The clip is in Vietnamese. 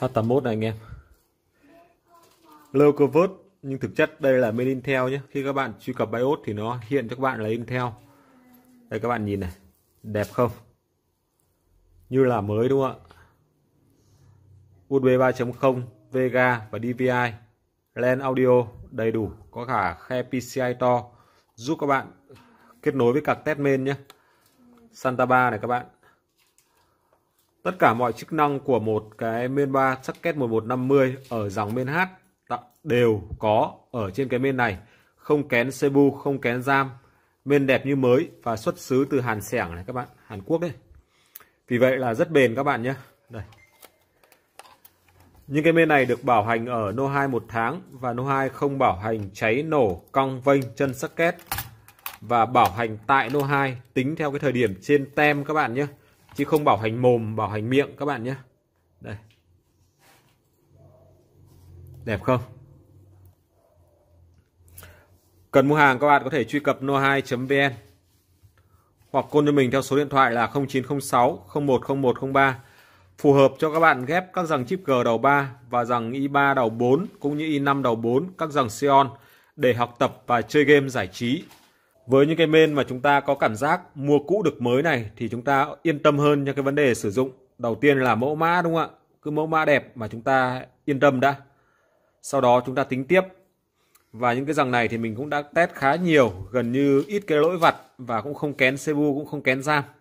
H81 này anh em Low Covert nhưng thực chất đây là bên Intel nhé khi các bạn truy cập BIOS thì nó hiện cho các bạn là Intel đây các bạn nhìn này đẹp không như là mới đúng không ạ USB 3.0 Vega và DVI LAN audio đầy đủ có cả khe PCI to giúp các bạn kết nối với các test main nhé Santa 3 này các bạn Tất cả mọi chức năng của một cái main bar socket 1150 ở dòng main H đều có ở trên cái main này. Không kén Cebu, không kén RAM. Main đẹp như mới và xuất xứ từ Hàn Sẻng này các bạn, Hàn Quốc đấy. Vì vậy là rất bền các bạn nhé. Đây. Những cái main này được bảo hành ở nô 2 một tháng và nô 2 không bảo hành cháy nổ, cong vênh, chân socket và bảo hành tại nô 2 tính theo cái thời điểm trên tem các bạn nhé chứ không bảo hành mồm bảo hành miệng các bạn nhé đây đẹp không cần mua hàng các bạn có thể truy cập no2.vn hoặc côn cho mình theo số điện thoại là 0906 010103 phù hợp cho các bạn ghép các dòng chip G đầu 3 và dòng i3 đầu 4 cũng như i5 đầu 4 các dòng Xeon để học tập và chơi game giải trí với những cái bên mà chúng ta có cảm giác mua cũ được mới này thì chúng ta yên tâm hơn cho cái vấn đề sử dụng đầu tiên là mẫu mã đúng không ạ cứ mẫu mã đẹp mà chúng ta yên tâm đã sau đó chúng ta tính tiếp và những cái dòng này thì mình cũng đã test khá nhiều gần như ít cái lỗi vặt và cũng không kén Cebu cũng không kén RAM